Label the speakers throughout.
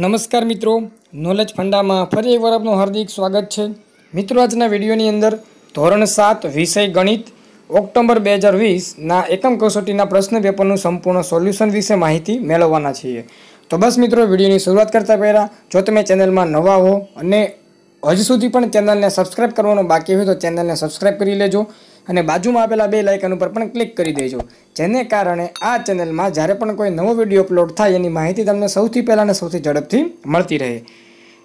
Speaker 1: નમસ્કાર મિત્રો નોલેજ ફંડામાં ફરી એકવાર આપનું હાર્દિક સ્વાગત છે મિત્રો આજના વિડીયોની અંદર ધોરણ સાત વિષય ગણિત ઓક્ટોબર બે હજાર વીસના એકમ કસોટીના પ્રશ્ન પેપરનું સંપૂર્ણ સોલ્યુશન વિશે માહિતી મેળવવાના છીએ તો બસ મિત્રો વિડીયોની શરૂઆત કરતાં પહેલાં જો તમે ચેનલમાં નવા હો અને હજુ સુધી પણ ચેનલને સબસ્ક્રાઈબ કરવાનું બાકી હોય તો ચેનલને સબસ્ક્રાઈબ કરી લેજો અને બાજુમાં આપેલા બે લાઇકન ઉપર પણ ક્લિક કરી દેજો જેને કારણે આ ચેનલમાં જ્યારે પણ કોઈ નવો વિડીયો અપલોડ થાય એની માહિતી તમને સૌથી પહેલાં અને સૌથી ઝડપથી મળતી રહે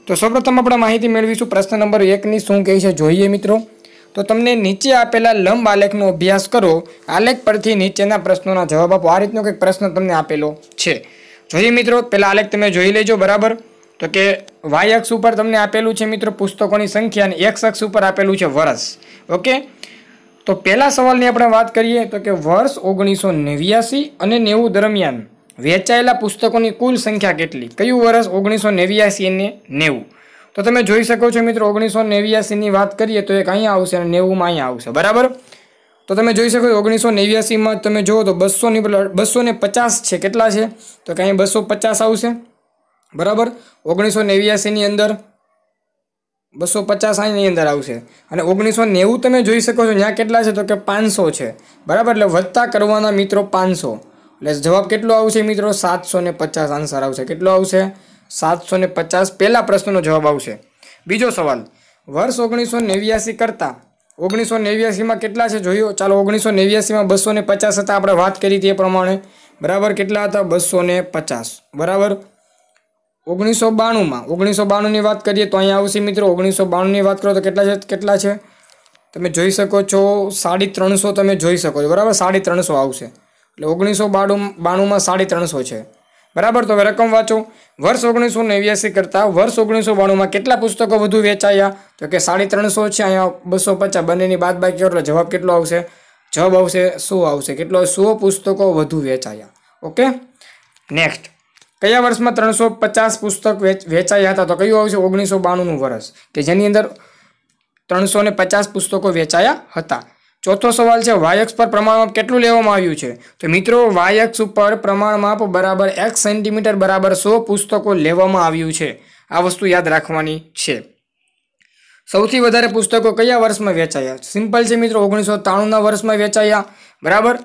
Speaker 1: તો સૌપ્રથમ આપણે માહિતી મેળવીશું પ્રશ્ન નંબર એકની શું કહે છે જોઈએ મિત્રો તો તમને નીચે આપેલા લંબ આલેખનો અભ્યાસ કરો આલેખ પરથી નીચેના પ્રશ્નોના જવાબ આપો આ રીતનો કંઈક પ્રશ્ન તમને આપેલો છે જોઈએ મિત્રો પહેલાં આલેખ તમે જોઈ લેજો બરાબર તો કે વાય અક્ષ ઉપર તમને આપેલું છે મિત્રો પુસ્તકોની સંખ્યા અને એક્સ અક્ષ ઉપર આપેલું છે વરસ ઓકે તો પહેલા સવાલની આપણે વાત કરીએ તો કે વર્ષ ઓગણીસો નેવ્યાસી અને નેવું દરમિયાન વેચાયેલા પુસ્તકોની કુલ સંખ્યા કેટલી કયું વર્ષ ઓગણીસો નેવ્યાસી અને નેવું તો તમે જોઈ શકો છો મિત્રો ઓગણીસો નેવ્યાસીની વાત કરીએ તો એક અહીંયા આવશે અને નેવુંમાં અહીંયા આવશે બરાબર તો તમે જોઈ શકો છો ઓગણીસો નેવ્યાસીમાં તમે જુઓ તો બસોની બસો ને પચાસ છે કેટલા છે તો કે અહીં બસો પચાસ આવશે બરાબર ઓગણીસો નેવ્યાસીની અંદર બસો પચાસ અહીંની અંદર આવશે અને ઓગણીસો નેવું તમે જોઈ શકો છો ત્યાં કેટલા છે તો કે પાંચસો છે બરાબર એટલે વધતા કરવાના મિત્રો પાંચસો એટલે જવાબ કેટલો આવશે મિત્રો સાતસો ને પચાસ આન્સર આવશે કેટલો આવશે સાતસો ને પચાસ પહેલા પ્રશ્નનો જવાબ આવશે બીજો સવાલ વર્ષ ઓગણીસો નેવ્યાસી કરતાં ઓગણીસો નેવ્યાસીમાં કેટલા છે જોયો ચાલો ઓગણીસો નેવ્યાસીમાં બસો ને પચાસ હતા આપણે વાત કરી એ પ્રમાણે બરાબર કેટલા હતા બસો ને પચાસ બરાબર ઓગણીસો બાણુંમાં ઓગણીસો બાણુંની વાત કરીએ તો અહીંયા આવશે મિત્રો ઓગણીસો બાણુંની વાત કરો તો કેટલા છે કેટલા છે તમે જોઈ શકો છો સાડી ત્રણસો તમે જોઈ શકો છો બરાબર સાડી ત્રણસો આવશે એટલે ઓગણીસો બાણું બાણુંમાં સાડી ત્રણસો છે બરાબર તો હવે રકમ વાંચો વર્ષ ઓગણીસો નેવ્યાસી કરતાં વર્ષ ઓગણીસો બાણુંમાં કેટલા પુસ્તકો વધુ વેચાયા તો કે સાડી ત્રણસો છે અહીંયા બસો પચાસ બંનેની બાદ બાકી એટલે જવાબ કેટલો આવશે જવાબ આવશે સો આવશે કેટલો સો પુસ્તકો વધુ વેચાયા ઓકે નેક્સ્ટ કયા વર્ષમાં ત્રણસો પચાસ પુસ્તક વેચાયા હતા તો કયું આવશે ઓગણીસો બાણુંનું વર્ષ કે જેની અંદર ત્રણસો ને પચાસ પુસ્તકો વેચાયા હતા ચોથો સવાલ છે વાયક્સ પર પ્રમાણમાપ કેટલું લેવામાં આવ્યું છે તો મિત્રો વાયક્સ ઉપર પ્રમાણમાપ બરાબર એક સેન્ટીમીટર બરાબર સો પુસ્તકો લેવામાં આવ્યું છે આ વસ્તુ યાદ રાખવાની છે સૌથી વધારે પુસ્તકો કયા વર્ષમાં વેચાયા સિમ્પલ છે મિત્રો ઓગણીસો ત્રાણુંના વર્ષમાં વેચાયા બરાબર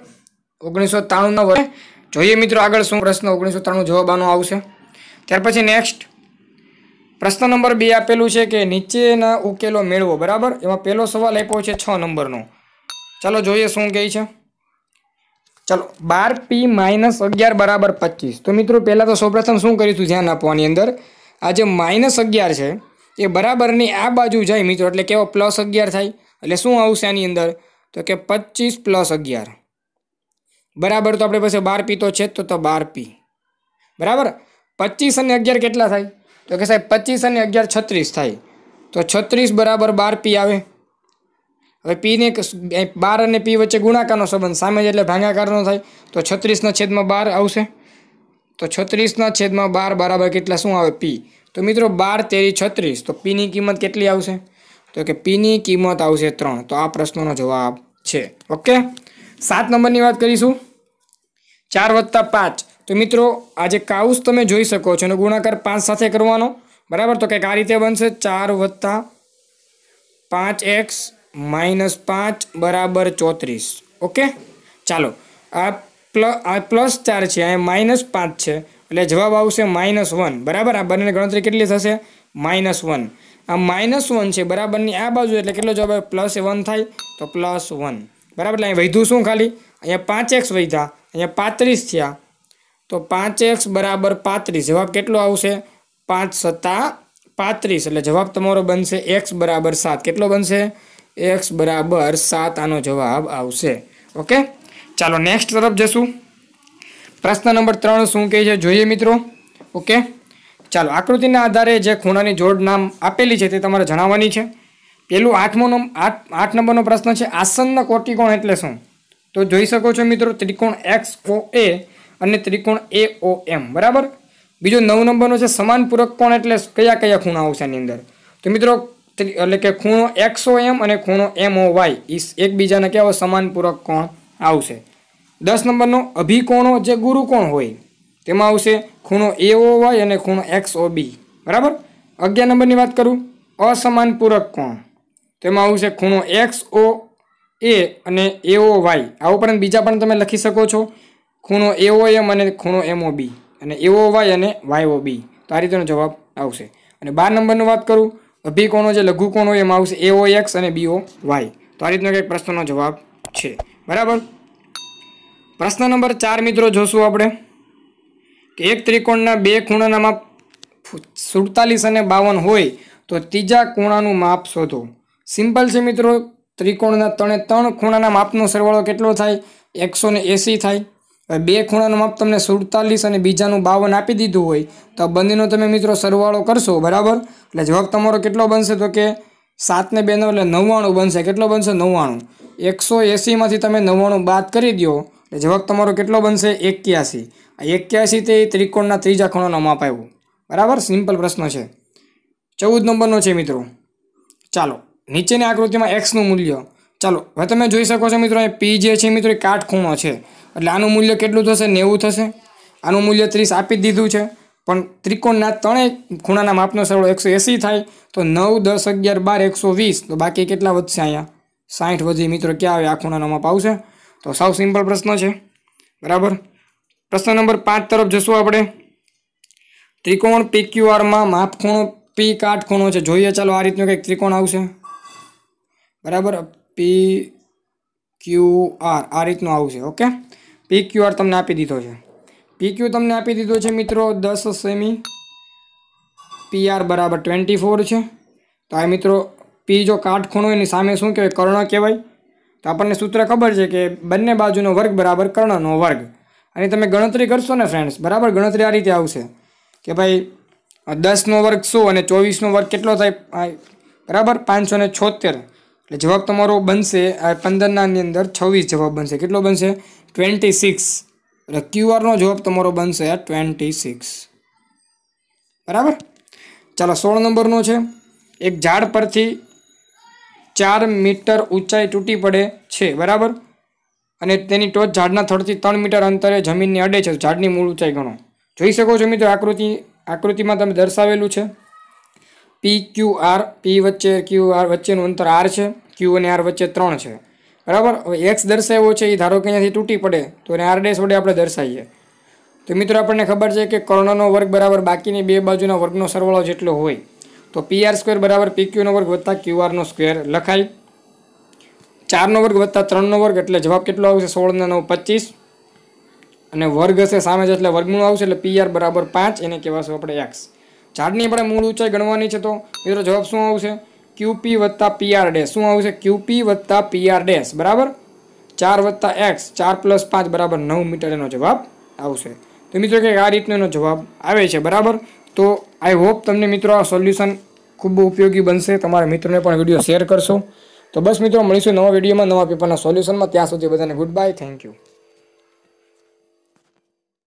Speaker 1: ઓગણીસો ત્રાણુંના વર્ષ જોઈએ મિત્રો આગળ શું પ્રશ્ન ઓગણીસો ત્રાણું જવાબ આનો આવશે ત્યાર પછી નેક્સ્ટ પ્રશ્ન નંબર બે આપેલું છે કે નીચેના ઉકેલો મેળવો બરાબર એમાં પહેલો સવાલ આપ્યો છે છ નંબરનો ચાલો જોઈએ શું કહે છે ચાલો બાર પી માઇનસ અગિયાર બરાબર પચીસ તો મિત્રો પહેલાં તો સૌપ્રથમ શું કરીશું ધ્યાન આપવાની અંદર આ જે માઇનસ અગિયાર છે એ બરાબરની આ બાજુ જાય મિત્રો એટલે કેવો પ્લસ અગિયાર થાય એટલે શું આવશે આની અંદર તો કે પચીસ પ્લસ અગિયાર બરાબર તો આપણે પાસે બાર પી તો છે તો તો બાર પી બરાબર પચીસ અને અગિયાર કેટલા થાય તો કે સાહેબ પચીસ અને અગિયાર છત્રીસ થાય તો છત્રીસ બરાબર બાર પી આવે હવે પીને બાર અને પી વચ્ચે ગુણાકારનો સંબંધ સામે જ એટલે ભાગાકારનો થાય તો છત્રીસના છેદમાં બાર આવશે તો છત્રીસના છેદમાં બાર બરાબર કેટલા શું આવે પી તો મિત્રો બાર તેરી છત્રીસ તો પીની કિંમત કેટલી આવશે તો કે પીની કિંમત આવશે ત્રણ તો આ પ્રશ્નોનો જવાબ છે ઓકે સાત નંબરની વાત કરીશું ચાર વત્તા પાંચ તો મિત્રો આજે કાઉસ તમે જોઈ શકો છો અને ગુણાકાર પાંચ સાથે કરવાનો બરાબર તો કંઈક આ રીતે બનશે ચાર વત્તા પાંચ એક્સ માઇનસ પાંચ બરાબર ચોત્રીસ ઓકે ચાલો આ પ્લ આ પ્લસ ચાર છે આ માઇનસ પાંચ છે એટલે જવાબ આવશે માઇનસ વન બરાબર આ બંનેની ગણતરી કેટલી થશે માઇનસ વન આ માઇનસ વન છે બરાબરની આ બાજુ એટલે કેટલો જવાબ આવે પ્લસ વન થાય તો પ્લસ વન બરાબર એટલે અહીં વધ્યું શું ખાલી અહીંયા પાંચ એક્સ વધ્યા અહીંયા પાંત્રીસ થયા તો પાંચ એક્સ બરાબર પાંત્રીસ જવાબ કેટલો આવશે પાંચ સત્તા પાંત્રીસ એટલે જવાબ તમારો બનશે એક્સ બરાબર સાત કેટલો બનશે એક્સ બરાબર સાત આનો જવાબ આવશે ઓકે ચાલો નેક્સ્ટ તરફ જશું પ્રશ્ન નંબર ત્રણ શું કહે છે જોઈએ મિત્રો ઓકે ચાલો આકૃતિના આધારે જે ખૂણાની જોડ નામ આપેલી છે તે તમારે જણાવવાની છે પેલું આઠમો આઠ આઠ નંબરનો પ્રશ્ન છે આસન્ન કોટિકોણ એટલે શું તો જોઈ શકો છો મિત્રો ત્રિકોણ એક્સ ઓ એ અને ત્રિકોણ એ ઓ એમ બરાબર બીજો નવ નંબરનો છે સમાન પૂરક કોણ એટલે કયા કયા ખૂણા આવશે એની અંદર તો મિત્રો એટલે કે ખૂણો એક્સો એમ અને ખૂણો એમ ઓ વાય એકબીજાને કહેવો સમાન પૂરક કોણ આવશે દસ નંબરનો અભિકોણો જે ગુરુકોણ હોય તેમાં આવશે ખૂણો એ ઓ વાય અને ખૂણો એક્સ ઓ બી બરાબર અગિયાર નંબરની વાત કરું અસમાન પૂરક કોણ તેમાં આવું છે ખૂણો એક્સ ઓ એ અને એઓ વાય આ ઉપરાંત બીજા પણ તમે લખી શકો છો ખૂણો એઓ એમ અને ખૂણો એમઓ બી અને એઓ વાય અને વાયઓ બી તો આ રીતેનો જવાબ આવશે અને બાર નંબરનું વાત કરું અભિકોણો જે લઘુકોણ હોય એમાં આવશે એઓ એક્સ અને બીઓ વાય તો આ રીતનો કંઈક પ્રશ્નનો જવાબ છે બરાબર પ્રશ્ન નંબર ચાર મિત્રો જોશું આપણે કે એક ત્રિકોણના બે ખૂણાનામાં સુડતાલીસ અને બાવન હોય તો ત્રીજા ખૂણાનું માપ શોધો સિમ્પલ છે મિત્રો ત્રિકોણના ત્રણે ત્રણ ખૂણાના માપનો સરવાળો કેટલો થાય એકસો એંસી થાય બે ખૂણાનું માપ તમને સુડતાલીસ અને બીજાનું બાવન આપી દીધું હોય તો બંનેનો તમે મિત્રો સરવાળો કરશો બરાબર એટલે જવાબ તમારો કેટલો બનશે તો કે સાતને બેનો એટલે નવ્વાણું બનશે કેટલો બનશે નવ્વાણું એકસો એંસીમાંથી તમે નવ્વાણું બાદ કરી દો એટલે જવાબ તમારો કેટલો બનશે એક્યાસી આ એક્યાસી તે ત્રિકોણના ત્રીજા ખૂણાનો માપ આવ્યું બરાબર સિમ્પલ પ્રશ્ન છે ચૌદ નંબરનો છે મિત્રો ચાલો નીચેની આકૃતિમાં એક્સનું મૂલ્ય ચાલો હવે તમે જોઈ શકો છો મિત્રો અહીં પી જે છે મિત્રો એ કાટખૂણો છે એટલે આનું મૂલ્ય કેટલું થશે નેવું થશે આનું મૂલ્ય ત્રીસ આપી દીધું છે પણ ત્રિકોણના ત્રણેય ખૂણાના માપનો સરવાળો એકસો એંસી થાય તો નવ દસ અગિયાર બાર એકસો વીસ તો બાકી કેટલા વધશે અહીંયા સાઠ વધી મિત્રો ક્યાં આવે આ ખૂણાનો માપ આવશે તો સાવ સિમ્પલ પ્રશ્ન છે બરાબર પ્રશ્ન નંબર પાંચ તરફ જશું આપણે ત્રિકોણ પી ક્યુઆરમાં માપખૂણો પી કાટખૂણો છે જોઈએ ચાલો આ રીતનું કંઈક ત્રિકોણ આવશે બરાબર પી ક્યુ આર આ રીતનું આવશે ઓકે પી ક્યુ આર તમને આપી દીધો છે પી ક્યુ તમને આપી દીધો છે મિત્રો દસ સેમી પી આર બરાબર ટ્વેન્ટી ફોર છે તો આ મિત્રો પી જો કાટખૂણો એની સામે શું કહેવાય કર્ણ કહેવાય તો આપણને સૂત્ર ખબર છે કે બંને બાજુનો વર્ગ બરાબર કર્ણનો વર્ગ અને તમે ગણતરી કરશો ને ફ્રેન્ડ્સ બરાબર ગણતરી આ રીતે આવશે કે ભાઈ દસનો વર્ગ સો અને ચોવીસનો વર્ગ કેટલો થાય બરાબર પાંચસો ને છોતેર એટલે જવાબ તમારો બનશે આ પંદરનાની અંદર છવ્વીસ જવાબ બનશે કેટલો બનશે ટ્વેન્ટી સિક્સ એટલે ક્યુઆરનો જવાબ તમારો બનશે આ ટ્વેન્ટી સિક્સ બરાબર ચાલો સોળ નંબરનો છે એક ઝાડ પરથી ચાર મીટર ઊંચાઈ તૂટી પડે છે બરાબર અને તેની ટોચ ઝાડના થડથી ત્રણ મીટર અંતરે જમીનની અડે છે ઝાડની મૂળ ઊંચાઈ ગણો જોઈ શકો છો મિત્રો આકૃતિ આકૃતિમાં તમે દર્શાવેલું છે પી ક્યુ આર પી વચ્ચે ક્યુ આર વચ્ચેનું અંતર આર છે ક્યુ અને આર વચ્ચે ત્રણ છે બરાબર હવે એક્સ દર્શાવ્યો છે એ ધારો કે અહીંયાથી તૂટી પડે તો એને આર ડેસ વડે આપણે દર્શાવીએ તો મિત્રો આપણને ખબર છે કે કર્ણનો વર્ગ બરાબર બાકીની બે બાજુના વર્ગનો સરવાળો જેટલો હોય તો પી આર સ્ક્વેર બરાબર પી ક્યુનો વર્ગ વત્તા ક્યુ આરનો સ્ક્વેર લખાય ચારનો વર્ગ વત્તા ત્રણનો વર્ગ એટલે જવાબ કેટલો આવશે સોળના નવ પચીસ અને વર્ગ હશે સામે છે એટલે વર્ગનું આવશે એટલે પી આર બરાબર પાંચ એને કહેવાશું આપણે એક્સ ઝાડની આપણે મૂળ ઊંચાઈ ગણવાની છે તો મિત્રો જવાબ શું આવશે ક્યુપી વત્તા પીઆર ડેશ શું આવશે ક્યુપી વત્તા પીઆર ડેશ બરાબર ચાર વત્તા એક્સ ચાર પ્લસ પાંચ બરાબર નવ મીટર એનો જવાબ આવશે તો મિત્રો કે આ રીતનો એનો જવાબ આવે છે બરાબર તો આઈ હોપ તમને મિત્રો આ સોલ્યુશન ખૂબ ઉપયોગી બનશે તમારા મિત્રોને પણ વિડીયો શેર કરશો તો બસ મિત્રો મળીશું નવા વિડીયોમાં નવા પેપરના સોલ્યુશનમાં ત્યાં સુધી બધાને ગુડ બાય થેન્ક યુ